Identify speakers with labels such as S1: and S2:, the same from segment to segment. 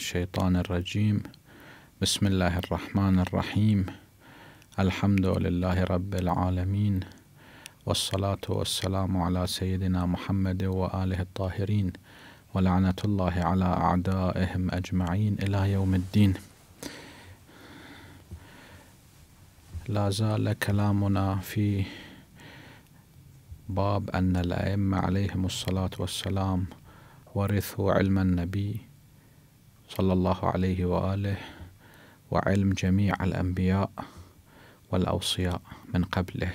S1: الشيطان الرجيم بسم الله الرحمن الرحيم الحمد لله رب العالمين والصلاة والسلام على سيدنا محمد وآله الطاهرين ولعنة الله على أعدائهم أجمعين إلى يوم الدين لا زال كلامنا في باب أن الأئمة عليهم الصلاة والسلام ورثوا علم النبي صلى الله عليه وآله وعلم جميع الأنبياء والأوصياء من قبله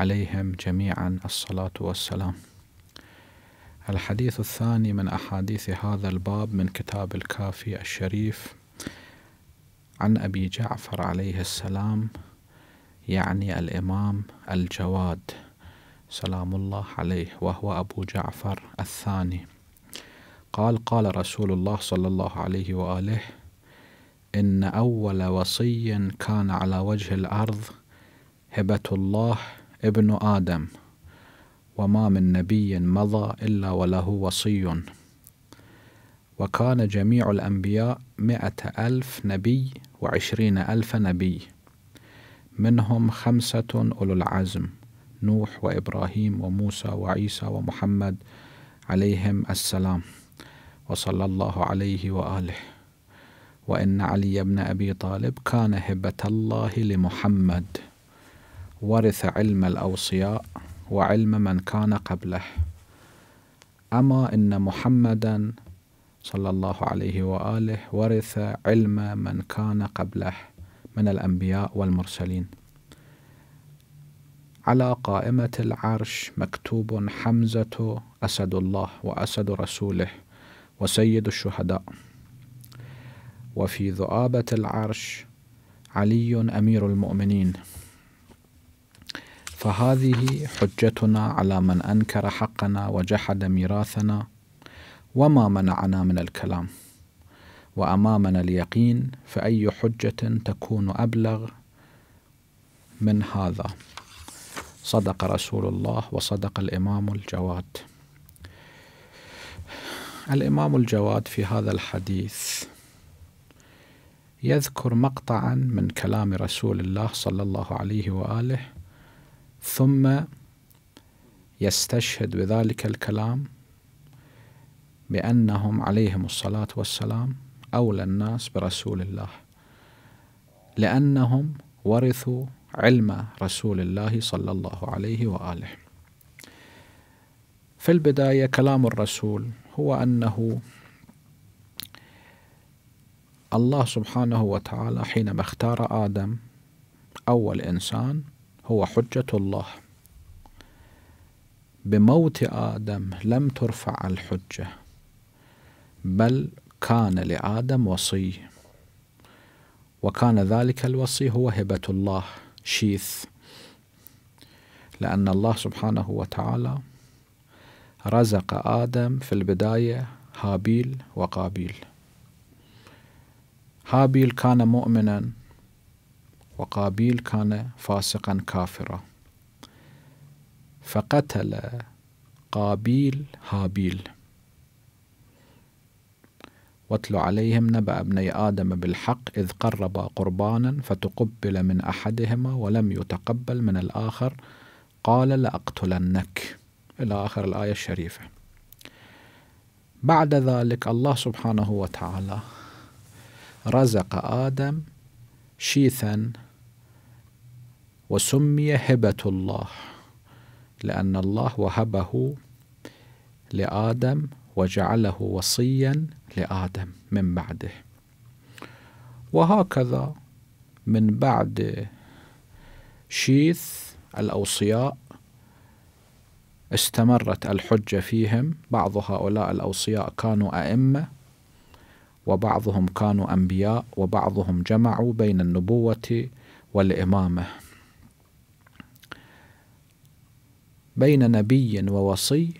S1: عليهم جميعا الصلاة والسلام الحديث الثاني من أحاديث هذا الباب من كتاب الكافي الشريف عن أبي جعفر عليه السلام يعني الإمام الجواد سلام الله عليه وهو أبو جعفر الثاني قال قال رسول الله صلى الله عليه وآله إن أول وصي كان على وجه الأرض هبة الله ابن آدم وما من نبي مضى إلا وله وصي وكان جميع الأنبياء مئة ألف نبي وعشرين ألف نبي منهم خمسة أولو العزم نوح وإبراهيم وموسى وعيسى ومحمد عليهم السلام وصلى الله عليه وآله وإن علي بن أبي طالب كان هبة الله لمحمد ورث علم الأوصياء وعلم من كان قبله أما إن محمدا صلى الله عليه وآله ورث علم من كان قبله من الأنبياء والمرسلين على قائمة العرش مكتوب حمزة أسد الله وأسد رسوله وسيد الشهداء وفي ذؤابة العرش علي أمير المؤمنين فهذه حجتنا على من أنكر حقنا وجحد ميراثنا وما منعنا من الكلام وأمامنا اليقين فأي حجة تكون أبلغ من هذا صدق رسول الله وصدق الإمام الجواد الإمام الجواد في هذا الحديث يذكر مقطعا من كلام رسول الله صلى الله عليه وآله ثم يستشهد بذلك الكلام بأنهم عليهم الصلاة والسلام أولى الناس برسول الله لأنهم ورثوا علم رسول الله صلى الله عليه وآله في البداية كلام الرسول هو أنه الله سبحانه وتعالى حينما اختار آدم أول إنسان هو حجة الله بموت آدم لم ترفع الحجة بل كان لآدم وصي وكان ذلك الوصي هو هبة الله شيث لأن الله سبحانه وتعالى رزق آدم في البداية هابيل وقابيل هابيل كان مؤمنا وقابيل كان فاسقا كافرا فقتل قابيل هابيل واتل عليهم نبأ ابني آدم بالحق إذ قربا قربانا فتقبل من أحدهما ولم يتقبل من الآخر قال لأقتلنك إلى آخر الآية الشريفة بعد ذلك الله سبحانه وتعالى رزق آدم شيثا وسمي هبة الله لأن الله وهبه لآدم وجعله وصيا لآدم من بعده وهكذا من بعد شيث الأوصياء استمرت الحجة فيهم بعض هؤلاء الأوصياء كانوا أئمة وبعضهم كانوا أنبياء وبعضهم جمعوا بين النبوة والإمامة بين نبي ووصي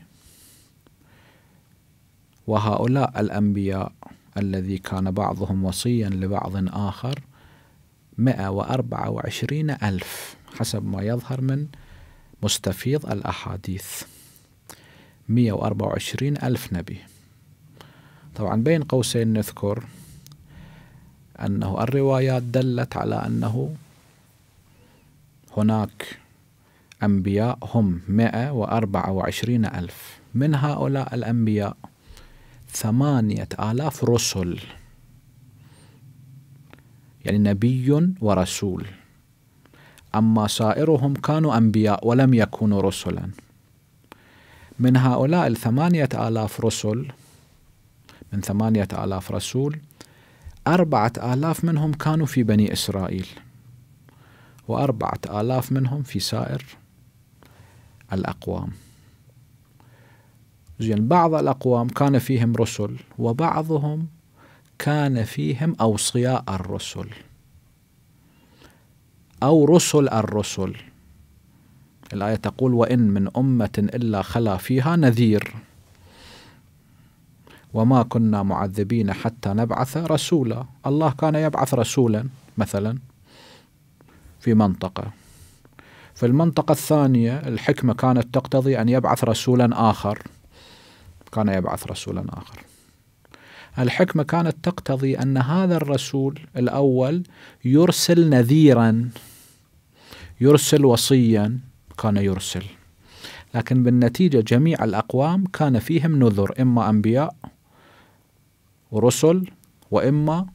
S1: وهؤلاء الأنبياء الذي كان بعضهم وصيا لبعض آخر 124 ألف حسب ما يظهر من مستفيض الأحاديث 124 ألف نبي طبعا بين قوسين نذكر أنه الروايات دلت على أنه هناك أنبياء هم 124 ألف من هؤلاء الأنبياء ثمانية آلاف رسل يعني نبي ورسول أما سائرهم كانوا أنبياء ولم يكونوا رسلا من هؤلاء الثمانية آلاف رسل من ثمانية آلاف رسول أربعة آلاف منهم كانوا في بني إسرائيل وأربعة آلاف منهم في سائر الأقوام زين بعض الأقوام كان فيهم رسل وبعضهم كان فيهم أوصياء الرسل أو رسل الرسل الآية تقول وإن من أمة إلا خلا فيها نذير وما كنا معذبين حتى نبعث رسولا الله كان يبعث رسولا مثلا في منطقة في المنطقة الثانية الحكمة كانت تقتضي أن يبعث رسولا آخر كان يبعث رسولا آخر الحكمة كانت تقتضي أن هذا الرسول الأول يرسل نذيرا يرسل وصيا كان يرسل لكن بالنتيجة جميع الأقوام كان فيهم نذر إما أنبياء ورسل وإما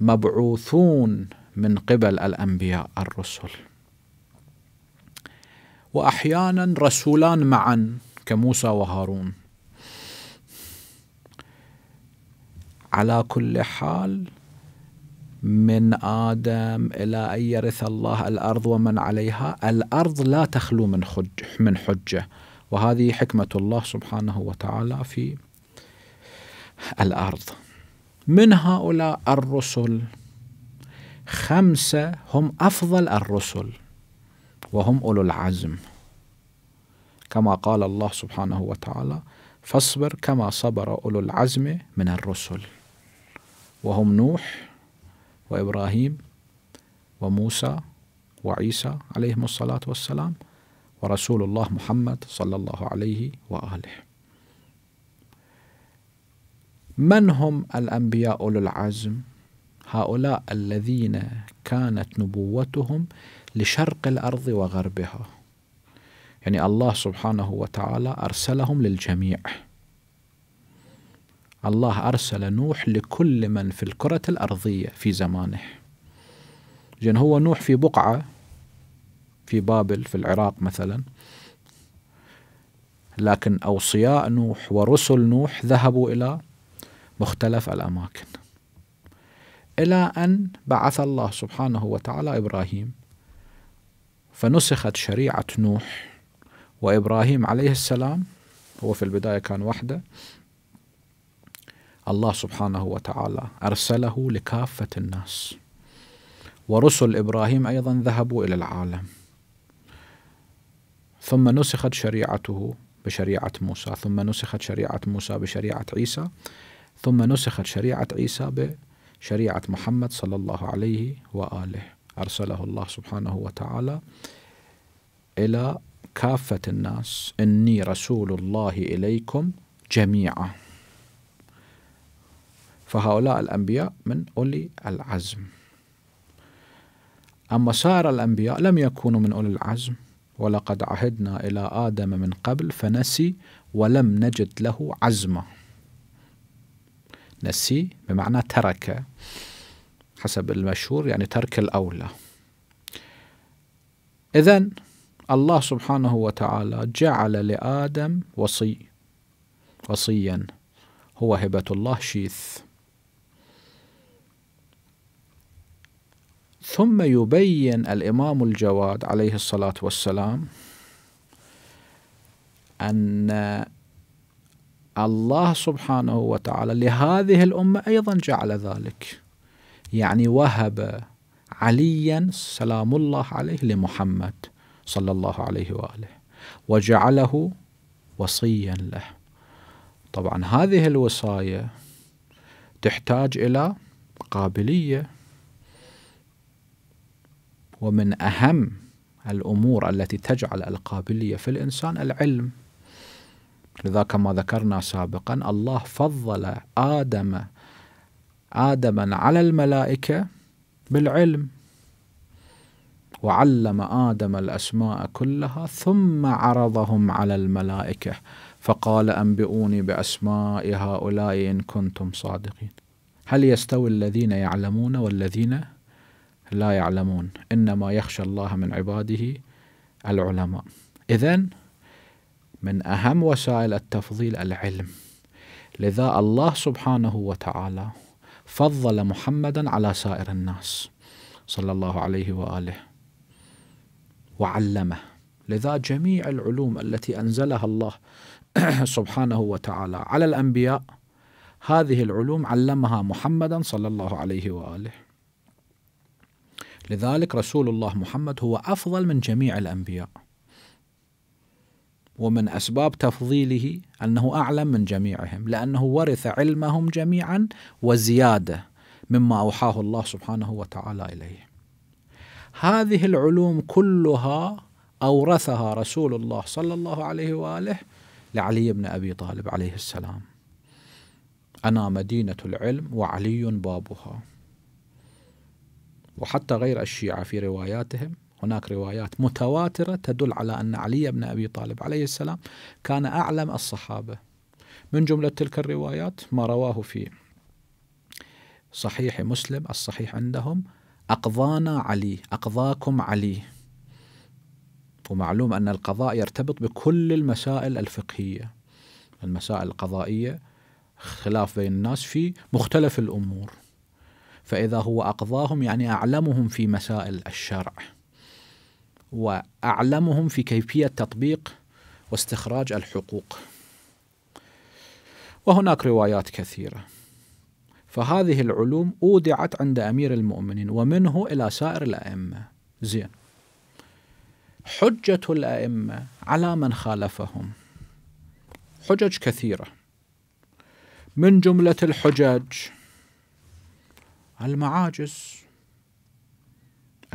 S1: مبعوثون من قبل الأنبياء الرسل وأحيانا رسولان معا كموسى وهارون على كل حال من ادم الى ان يرث الله الارض ومن عليها، الارض لا تخلو من حجة, من حجه، وهذه حكمه الله سبحانه وتعالى في الارض. من هؤلاء الرسل خمسه هم افضل الرسل وهم اولو العزم. كما قال الله سبحانه وتعالى: فاصبر كما صبر اولو العزم من الرسل. وهم نوح وإبراهيم وموسى وعيسى عليهم الصلاة والسلام ورسول الله محمد صلى الله عليه وآله من هم الأنبياء أولو العزم؟ هؤلاء الذين كانت نبوتهم لشرق الأرض وغربها يعني الله سبحانه وتعالى أرسلهم للجميع الله أرسل نوح لكل من في الكرة الأرضية في زمانه زين هو نوح في بقعة في بابل في العراق مثلا لكن أوصياء نوح ورسل نوح ذهبوا إلى مختلف الأماكن إلى أن بعث الله سبحانه وتعالى إبراهيم فنسخت شريعة نوح وإبراهيم عليه السلام هو في البداية كان وحده الله سبحانه وتعالى أرسله لكافة الناس ورسل إبراهيم أيضا ذهبوا إلى العالم ثم نسخت شريعته بشريعة موسى ثم نسخت شريعة موسى بشريعة عيسى ثم نسخت شريعة عيسى بشريعة محمد صلى الله عليه وآله أرسله الله سبحانه وتعالى إلى كافة الناس إني رسول الله إليكم جميعا فهؤلاء الأنبياء من أولي العزم أما سائر الأنبياء لم يكونوا من أولي العزم ولقد عهدنا إلى آدم من قبل فنسي ولم نجد له عزما نسي بمعنى ترك حسب المشهور يعني ترك الأولى إذا الله سبحانه وتعالى جعل لآدم وصي وصيا هو هبة الله شيث ثم يبين الإمام الجواد عليه الصلاة والسلام أن الله سبحانه وتعالى لهذه الأمة أيضا جعل ذلك يعني وهب عليا سلام الله عليه لمحمد صلى الله عليه وآله وجعله وصيا له طبعا هذه الوصاية تحتاج إلى قابلية ومن أهم الأمور التي تجعل القابلية في الإنسان العلم لذا كما ذكرنا سابقا الله فضل آدم آدما على الملائكة بالعلم وعلم آدم الأسماء كلها ثم عرضهم على الملائكة فقال أنبئوني بأسماء هؤلاء إن كنتم صادقين هل يستوي الذين يعلمون والذين لا يعلمون إنما يخشى الله من عباده العلماء إذا من أهم وسائل التفضيل العلم لذا الله سبحانه وتعالى فضل محمدا على سائر الناس صلى الله عليه وآله وعلمه لذا جميع العلوم التي أنزلها الله سبحانه وتعالى على الأنبياء هذه العلوم علمها محمدا صلى الله عليه وآله لذلك رسول الله محمد هو أفضل من جميع الأنبياء ومن أسباب تفضيله أنه أعلم من جميعهم لأنه ورث علمهم جميعا وزيادة مما أوحاه الله سبحانه وتعالى إليه هذه العلوم كلها أورثها رسول الله صلى الله عليه وآله لعلي بن أبي طالب عليه السلام أنا مدينة العلم وعلي بابها وحتى غير الشيعة في رواياتهم هناك روايات متواترة تدل على أن علي بن أبي طالب عليه السلام كان أعلم الصحابة من جملة تلك الروايات ما رواه في صحيح مسلم الصحيح عندهم أقضانا علي أقضاكم علي ومعلوم أن القضاء يرتبط بكل المسائل الفقهية المسائل القضائية خلاف بين الناس في مختلف الأمور فإذا هو أقضاهم يعني أعلمهم في مسائل الشرع وأعلمهم في كيفية تطبيق واستخراج الحقوق وهناك روايات كثيرة فهذه العلوم أودعت عند أمير المؤمنين ومنه إلى سائر الأئمة زين حجة الأئمة على من خالفهم حجج كثيرة من جملة الحجج المعاجز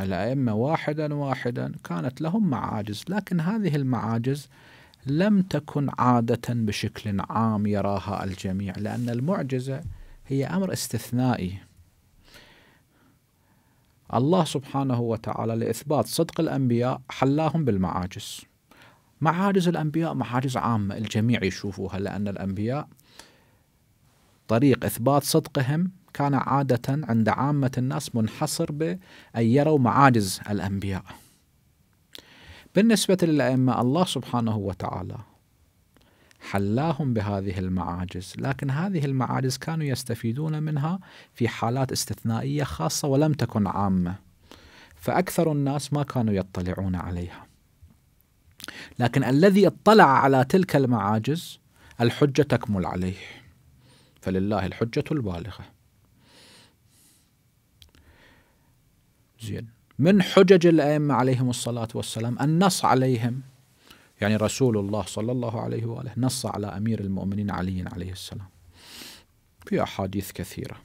S1: الأئمة واحدا واحدا كانت لهم معاجز لكن هذه المعاجز لم تكن عادة بشكل عام يراها الجميع لأن المعجزة هي أمر استثنائي الله سبحانه وتعالى لإثبات صدق الأنبياء حلاهم بالمعاجز معاجز الأنبياء معاجز عامة الجميع يشوفوها لأن الأنبياء طريق إثبات صدقهم كان عادة عند عامة الناس منحصر بأن يروا معاجز الأنبياء بالنسبة للأئمة الله سبحانه وتعالى حلاهم بهذه المعاجز لكن هذه المعاجز كانوا يستفيدون منها في حالات استثنائية خاصة ولم تكن عامة فأكثر الناس ما كانوا يطلعون عليها لكن الذي اطلع على تلك المعاجز الحجة تكمل عليه فلله الحجة البالغة زين من حجج الأئمة عليهم الصلاة والسلام النص عليهم يعني رسول الله صلى الله عليه وآله نص على أمير المؤمنين علي عليه السلام في أحاديث كثيرة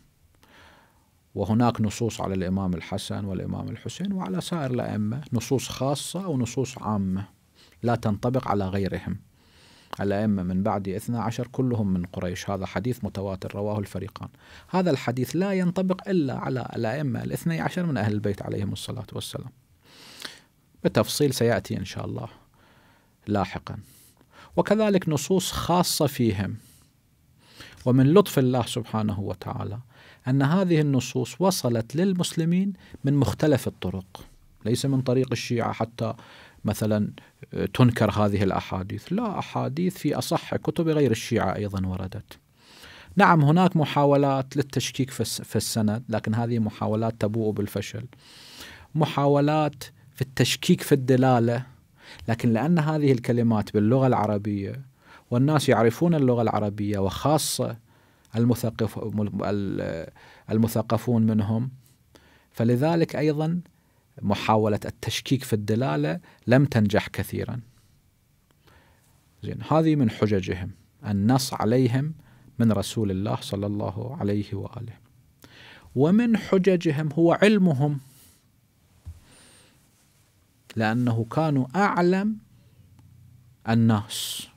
S1: وهناك نصوص على الإمام الحسن والإمام الحسين وعلى سائر الأئمة نصوص خاصة ونصوص عامة لا تنطبق على غيرهم الأئمة من بعد إثنى عشر كلهم من قريش هذا حديث متواتر رواه الفريقان هذا الحديث لا ينطبق إلا على الأئمة الاثني عشر من أهل البيت عليهم الصلاة والسلام بتفصيل سيأتي إن شاء الله لاحقا وكذلك نصوص خاصة فيهم ومن لطف الله سبحانه وتعالى أن هذه النصوص وصلت للمسلمين من مختلف الطرق ليس من طريق الشيعة حتى مثلا آه، تنكر هذه الأحاديث لا أحاديث في أصح كتب غير الشيعة أيضا وردت نعم هناك محاولات للتشكيك في السند لكن هذه محاولات تبوء بالفشل محاولات في التشكيك في الدلالة لكن لأن هذه الكلمات باللغة العربية والناس يعرفون اللغة العربية وخاصة المثقف المثقفون منهم فلذلك أيضا محاولة التشكيك في الدلالة لم تنجح كثيرا زين هذه من حججهم النص عليهم من رسول الله صلى الله عليه وآله ومن حججهم هو علمهم لأنه كانوا أعلم الناس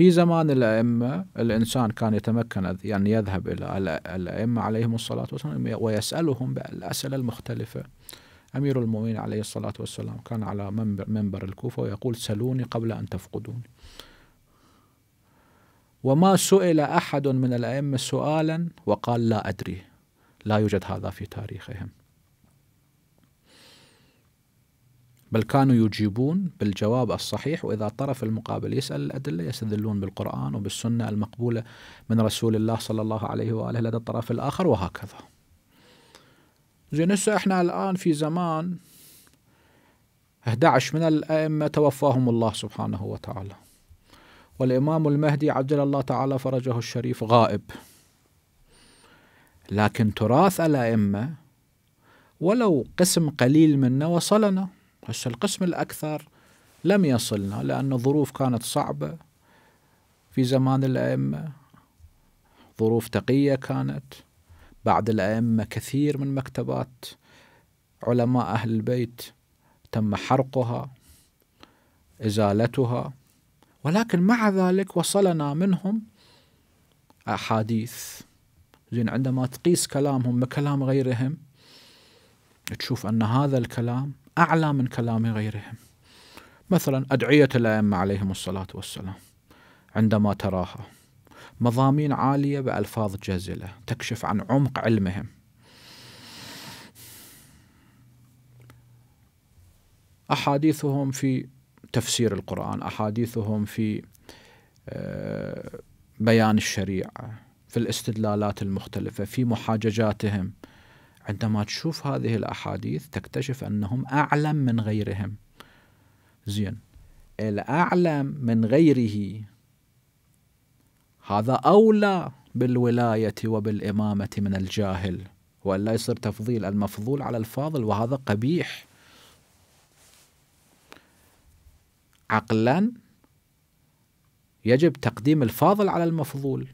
S1: في زمان الأئمة الإنسان كان يتمكن أن يعني يذهب إلى الأئمة عليهم الصلاة والسلام ويسألهم بالأسئلة المختلفة أمير المؤمنين عليه الصلاة والسلام كان على منبر, منبر الكوفة ويقول سلوني قبل أن تفقدوني وما سئل أحد من الأئمة سؤالا وقال لا أدري لا يوجد هذا في تاريخهم بل كانوا يجيبون بالجواب الصحيح واذا الطرف المقابل يسال الادله يستدلون بالقران وبالسنه المقبوله من رسول الله صلى الله عليه واله لدى الطرف الاخر وهكذا. زين هسه احنا الان في زمان 11 من الائمه توفاهم الله سبحانه وتعالى. والامام المهدي عجل الله تعالى فرجه الشريف غائب. لكن تراث الائمه ولو قسم قليل منا وصلنا بس القسم الأكثر لم يصلنا لأن الظروف كانت صعبة في زمان الأئمة ظروف تقية كانت بعد الأئمة كثير من مكتبات علماء أهل البيت تم حرقها إزالتها ولكن مع ذلك وصلنا منهم أحاديث زين عندما تقيس كلامهم بكلام غيرهم تشوف أن هذا الكلام أعلى من كلام غيرهم مثلا أدعية الأئمة عليهم الصلاة والسلام عندما تراها مضامين عالية بألفاظ جزلة تكشف عن عمق علمهم أحاديثهم في تفسير القرآن أحاديثهم في آه، بيان الشريعة في الاستدلالات المختلفة في محاججاتهم عندما تشوف هذه الأحاديث تكتشف أنهم أعلم من غيرهم زين الأعلم من غيره هذا أولى بالولاية وبالإمامة من الجاهل وألا يصير تفضيل المفضول على الفاضل وهذا قبيح عقلا يجب تقديم الفاضل على المفضول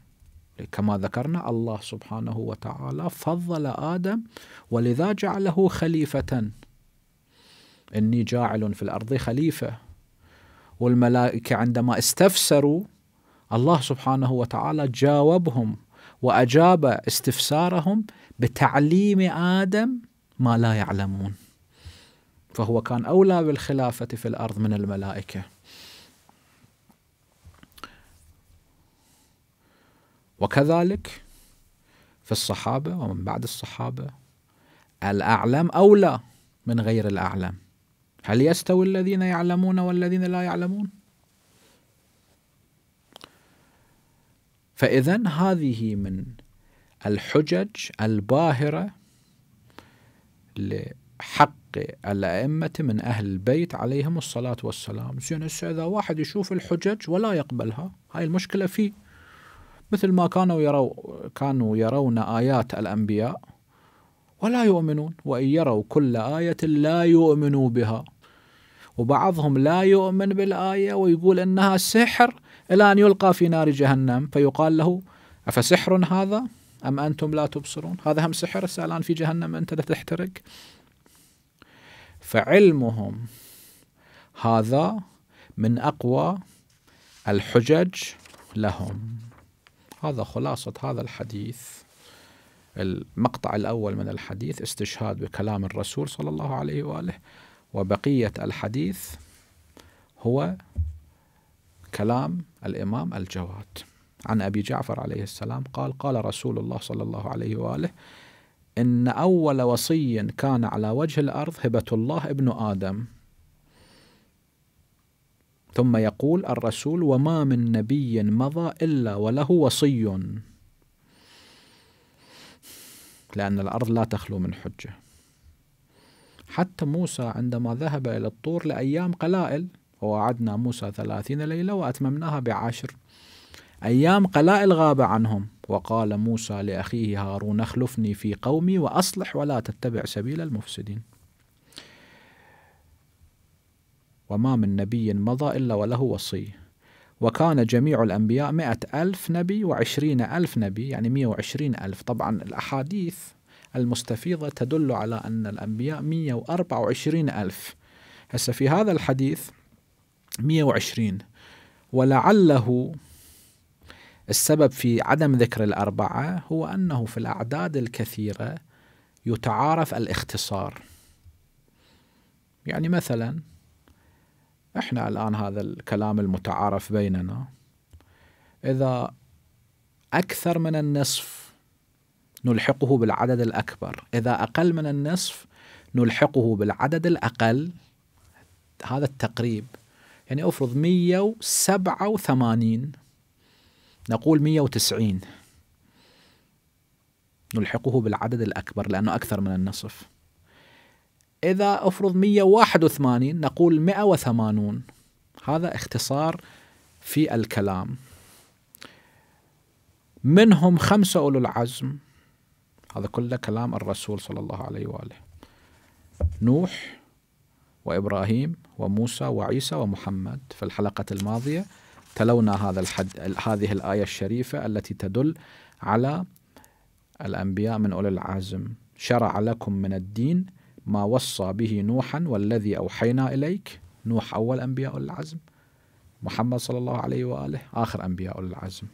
S1: كما ذكرنا الله سبحانه وتعالى فضل آدم ولذا جعله خليفة إني جاعل في الأرض خليفة والملائكة عندما استفسروا الله سبحانه وتعالى جاوبهم وأجاب استفسارهم بتعليم آدم ما لا يعلمون فهو كان أولى بالخلافة في الأرض من الملائكة وكذلك في الصحابة ومن بعد الصحابة الأعلم أولى من غير الأعلم هل يستوي الذين يعلمون والذين لا يعلمون فإذا هذه من الحجج الباهرة لحق الأئمة من أهل البيت عليهم الصلاة والسلام زين إذا واحد يشوف الحجج ولا يقبلها هاي المشكلة فيه مثل ما كانوا يروا كانوا يرون آيات الأنبياء ولا يؤمنون وإن يروا كل آية لا يؤمنوا بها وبعضهم لا يؤمن بالآية ويقول إنها سحر إلى أن يلقى في نار جهنم فيقال له أفسحر هذا أم أنتم لا تبصرون هذا هم سحر الآن في جهنم أنت تحترق فعلمهم هذا من أقوى الحجج لهم هذا خلاصة هذا الحديث المقطع الأول من الحديث استشهاد بكلام الرسول صلى الله عليه وآله وبقية الحديث هو كلام الإمام الجواد عن أبي جعفر عليه السلام قال قال رسول الله صلى الله عليه وآله إن أول وصي كان على وجه الأرض هبة الله ابن آدم ثم يقول الرسول وما من نبي مضى إلا وله وصي لأن الأرض لا تخلو من حجة حتى موسى عندما ذهب إلى الطور لأيام قلائل ووعدنا موسى ثلاثين ليلة وأتممناها بعشر أيام قلائل غاب عنهم وقال موسى لأخيه هارون اخلفني في قومي وأصلح ولا تتبع سبيل المفسدين وما من نبي مضى إلا وله وصي وكان جميع الأنبياء مئة ألف نبي وعشرين ألف نبي يعني مئة وعشرين ألف طبعا الأحاديث المستفيضة تدل على أن الأنبياء مئة وأربعة وعشرين ألف هسه في هذا الحديث مئة وعشرين ولعله السبب في عدم ذكر الأربعة هو أنه في الأعداد الكثيرة يتعارف الاختصار يعني مثلا احنا الآن هذا الكلام المتعارف بيننا إذا أكثر من النصف نلحقه بالعدد الأكبر إذا أقل من النصف نلحقه بالعدد الأقل هذا التقريب يعني أفرض 187 نقول 190 نلحقه بالعدد الأكبر لأنه أكثر من النصف إذا أفرض 181 نقول 180 هذا اختصار في الكلام منهم خمسة أولو العزم هذا كله كلام الرسول صلى الله عليه وآله نوح وإبراهيم وموسى وعيسى ومحمد في الحلقة الماضية تلونا هذا الحد هذه الآية الشريفة التي تدل على الأنبياء من أولي العزم شرع لكم من الدين ما وصى به نوحا والذي أوحينا إليك نوح أول أنبياء العزم محمد صلى الله عليه وآله آخر أنبياء العزم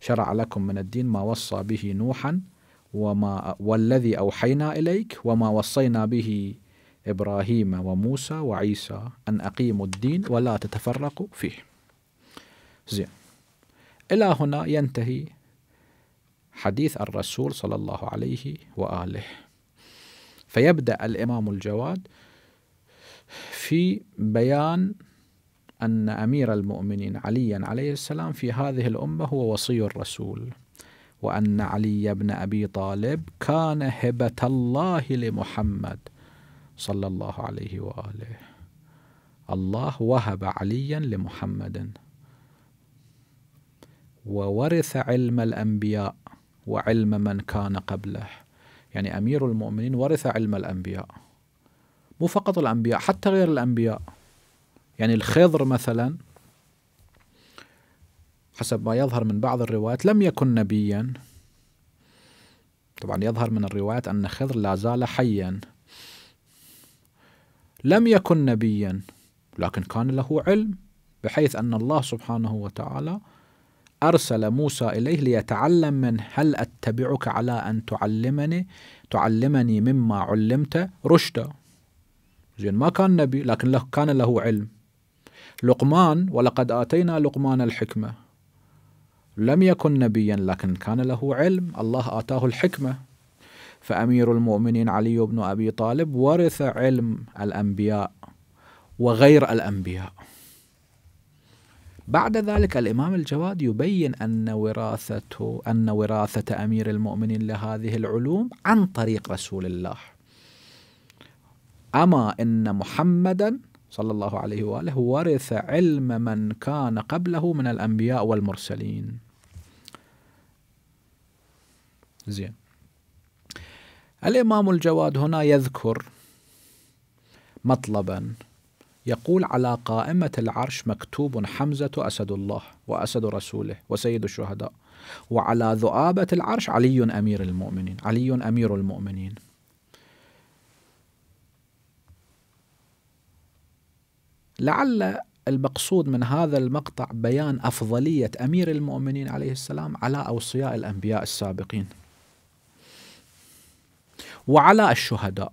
S1: شرع لكم من الدين ما وصى به نوحا وما والذي أوحينا إليك وما وصينا به إبراهيم وموسى وعيسى أن أقيموا الدين ولا تتفرقوا فيه زين إلى هنا ينتهي حديث الرسول صلى الله عليه وآله فيبدأ الإمام الجواد في بيان أن أمير المؤمنين عليا عليه السلام في هذه الأمة هو وصي الرسول وأن علي بن أبي طالب كان هبة الله لمحمد صلى الله عليه وآله الله وهب عليا لمحمد وورث علم الأنبياء وعلم من كان قبله يعني أمير المؤمنين ورث علم الأنبياء مو فقط الأنبياء حتى غير الأنبياء يعني الخضر مثلا حسب ما يظهر من بعض الروايات لم يكن نبيا طبعا يظهر من الروايات أن خضر لا زال حيا لم يكن نبيا لكن كان له علم بحيث أن الله سبحانه وتعالى أرسل موسى إليه ليتعلم منه هل أتبعك على أن تعلمني تعلمني مما علمت رشدا زين ما كان نبي لكن له كان له علم لقمان ولقد آتينا لقمان الحكمة لم يكن نبيا لكن كان له علم الله آتاه الحكمة فأمير المؤمنين علي بن أبي طالب ورث علم الأنبياء وغير الأنبياء بعد ذلك الإمام الجواد يبين أن وراثته أن وراثة أمير المؤمنين لهذه العلوم عن طريق رسول الله أما إن محمدا صلى الله عليه وآله ورث علم من كان قبله من الأنبياء والمرسلين زين الإمام الجواد هنا يذكر مطلبا يقول على قائمة العرش مكتوب حمزة أسد الله وأسد رسوله وسيد الشهداء وعلى ذؤابة العرش علي أمير المؤمنين علي أمير المؤمنين لعل المقصود من هذا المقطع بيان أفضلية أمير المؤمنين عليه السلام على أوصياء الأنبياء السابقين وعلى الشهداء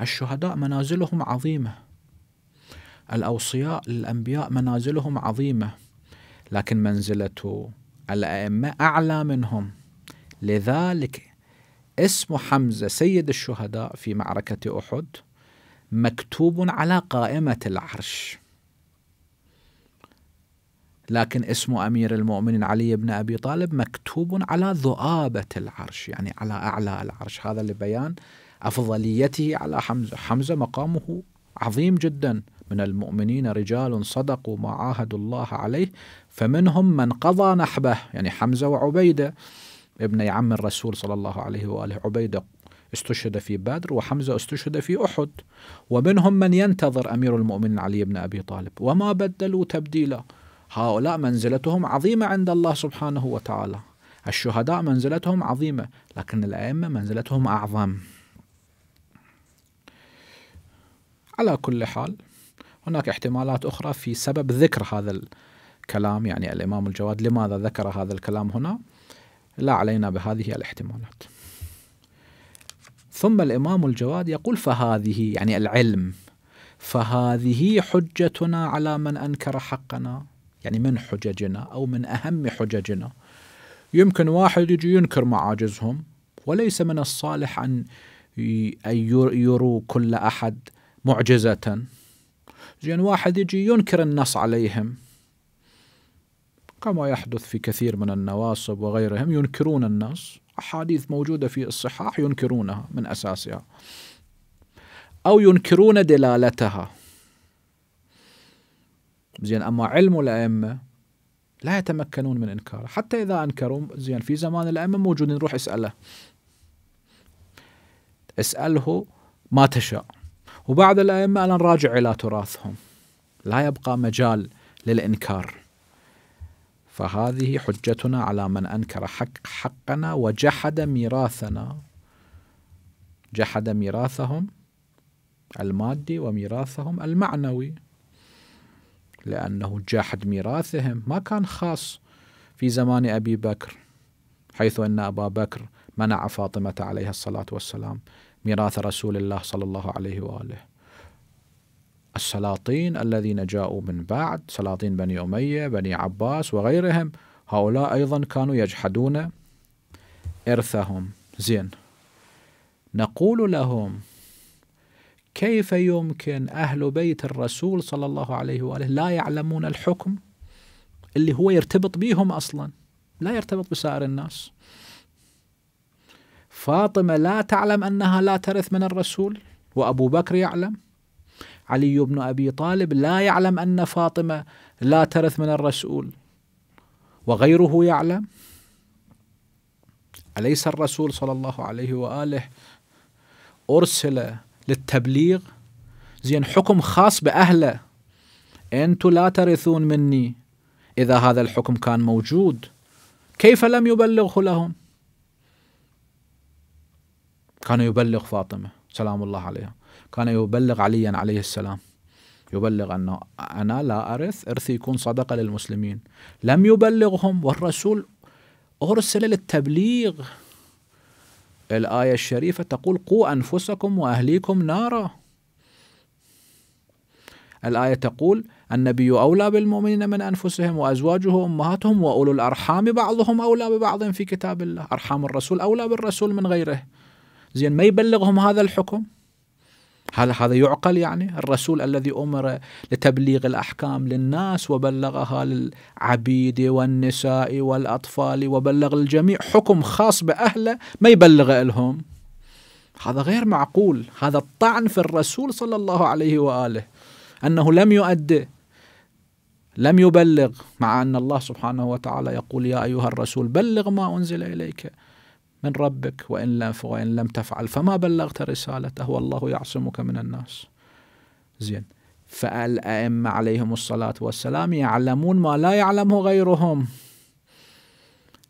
S1: الشهداء منازلهم عظيمه الأوصياء للأنبياء منازلهم عظيمة لكن منزلة الأئمة أعلى منهم لذلك اسم حمزة سيد الشهداء في معركة أحد مكتوب على قائمة العرش لكن اسم أمير المؤمنين علي بن أبي طالب مكتوب على ذؤابة العرش يعني على أعلى العرش هذا لبيان أفضليته على حمزة حمزة مقامه عظيم جدا من المؤمنين رجال صدقوا ما عاهدوا الله عليه فمنهم من قضى نحبه يعني حمزة وعبيدة ابن عم الرسول صلى الله عليه وآله عبيدة استشهد في بدر وحمزة استشهد في أحد ومنهم من ينتظر أمير المؤمنين علي بن أبي طالب وما بدلوا تبديلا هؤلاء منزلتهم عظيمة عند الله سبحانه وتعالى الشهداء منزلتهم عظيمة لكن الأئمة منزلتهم أعظم على كل حال هناك احتمالات أخرى في سبب ذكر هذا الكلام يعني الإمام الجواد لماذا ذكر هذا الكلام هنا لا علينا بهذه الاحتمالات ثم الإمام الجواد يقول فهذه يعني العلم فهذه حجتنا على من أنكر حقنا يعني من حججنا أو من أهم حججنا يمكن واحد يجي ينكر معاجزهم وليس من الصالح أن أن يروا كل أحد معجزة زين واحد يجي ينكر النص عليهم كما يحدث في كثير من النواصب وغيرهم ينكرون النص أحاديث موجودة في الصحاح ينكرونها من أساسها أو ينكرون دلالتها زين أما علم الأئمة لا يتمكنون من إنكاره حتى إذا أنكروا زين في زمان الأئمة موجودين روح اسأله اسأله ما تشاء وبعد الأئمة أنا نراجع إلى تراثهم لا يبقى مجال للإنكار فهذه حجتنا على من أنكر حق حقنا وجحد ميراثنا جحد ميراثهم المادي وميراثهم المعنوي لأنه جحد ميراثهم ما كان خاص في زمان أبي بكر حيث أن أبا بكر منع فاطمة عليه الصلاة والسلام ميراث رسول الله صلى الله عليه واله. السلاطين الذين جاءوا من بعد سلاطين بني اميه، بني عباس وغيرهم هؤلاء ايضا كانوا يجحدون ارثهم. زين. نقول لهم كيف يمكن أهل بيت الرسول صلى الله عليه وآله لا يعلمون الحكم اللي هو يرتبط بهم أصلا لا يرتبط بسائر الناس فاطمة لا تعلم أنها لا ترث من الرسول وأبو بكر يعلم علي بن أبي طالب لا يعلم أن فاطمة لا ترث من الرسول وغيره يعلم أليس الرسول صلى الله عليه وآله أرسل للتبليغ زين حكم خاص بأهله أنتم لا ترثون مني إذا هذا الحكم كان موجود كيف لم يبلغه لهم كان يبلغ فاطمة سلام الله عليها كان يبلغ عليا عليه السلام يبلغ أنه أنا لا أرث إرثي يكون صدقة للمسلمين لم يبلغهم والرسول أرسل للتبليغ الآية الشريفة تقول قوا أنفسكم وأهليكم نارا الآية تقول النبي أولى بالمؤمنين من أنفسهم وأزواجه أمهاتهم وأولو الأرحام بعضهم أولى ببعض في كتاب الله أرحام الرسول أولى بالرسول من غيره زين ما يبلغهم هذا الحكم هل هذا يعقل يعني الرسول الذي أمر لتبليغ الأحكام للناس وبلغها للعبيد والنساء والأطفال وبلغ الجميع حكم خاص بأهله ما يبلغ لهم هذا غير معقول هذا الطعن في الرسول صلى الله عليه وآله أنه لم يؤدي لم يبلغ مع أن الله سبحانه وتعالى يقول يا أيها الرسول بلغ ما أنزل إليك من ربك وإن لم, وإن لم تفعل فما بلغت رسالته والله يعصمك من الناس زين فالأئمة عليهم الصلاة والسلام يعلمون ما لا يعلمه غيرهم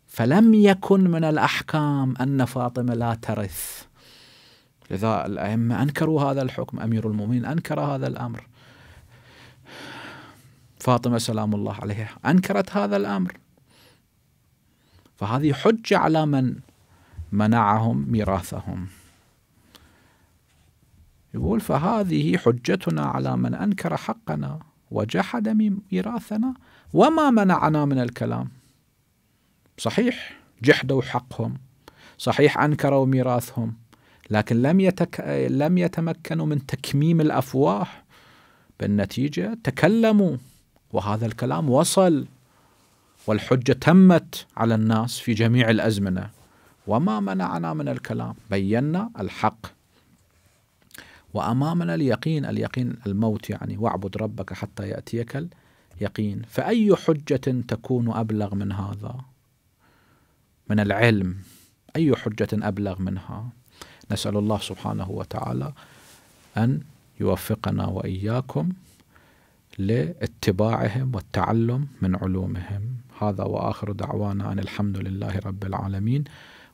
S1: فلم يكن من الأحكام أن فاطمة لا ترث لذا الأئمة أنكروا هذا الحكم أمير المؤمنين أنكر هذا الأمر فاطمة سلام الله عليها أنكرت هذا الأمر فهذه حجة على من منعهم ميراثهم يقول فهذه حجتنا على من أنكر حقنا وجحد ميراثنا وما منعنا من الكلام صحيح جحدوا حقهم صحيح أنكروا ميراثهم لكن لم, يتك... لم يتمكنوا من تكميم الأفواه بالنتيجة تكلموا وهذا الكلام وصل والحجة تمت على الناس في جميع الأزمنة وما منعنا من الكلام بينا الحق وأمامنا اليقين اليقين الموت يعني واعبد ربك حتى يأتيك اليقين فأي حجة تكون أبلغ من هذا من العلم أي حجة أبلغ منها نسأل الله سبحانه وتعالى أن يوفقنا وإياكم لاتباعهم والتعلم من علومهم هذا وآخر دعوانا أن الحمد لله رب العالمين